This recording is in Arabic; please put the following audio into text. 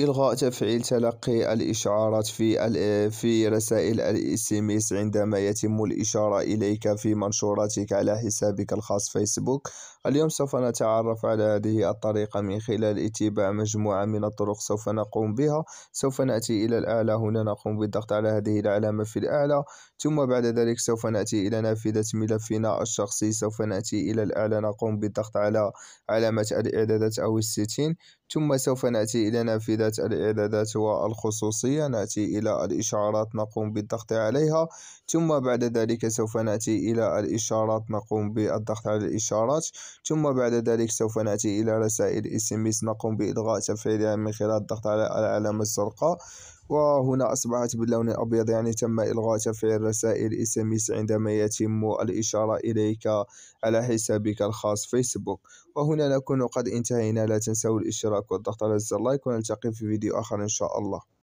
إلغاء تفعيل تلقي الإشعارات في في رسائل الاس ام اس عندما يتم الإشارة إليك في منشوراتك على حسابك الخاص فيسبوك اليوم سوف نتعرف على هذه الطريقة من خلال اتباع مجموعة من الطرق سوف نقوم بها سوف نأتي إلى الأعلى هنا نقوم بالضغط على هذه العلامة في الأعلى ثم بعد ذلك سوف نأتي إلى نافذة ملفنا الشخصي سوف نأتي إلى الأعلى نقوم بالضغط على علامة الإعدادات أو الستين. ثم سوف نأتي إلى نافذة الإعدادات والخصوصية نأتي إلى الإشعارات نقوم بالضغط عليها ثم بعد ذلك سوف نأتي إلى الإشارات نقوم بالضغط على الإشارات ثم بعد ذلك سوف نأتي إلى رسائل SMS نقوم بإلغاء تفعيلها من خلال الضغط على العلامة الزرقاء وهنا أصبحت باللون الأبيض يعني تم إلغاء تفعيل رسائل اس ام اس عندما يتم الإشارة إليك على حسابك الخاص فيسبوك وهنا نكون قد انتهينا لا تنسوا الاشتراك والضغط على زر لايك ونلتقي في فيديو آخر إن شاء الله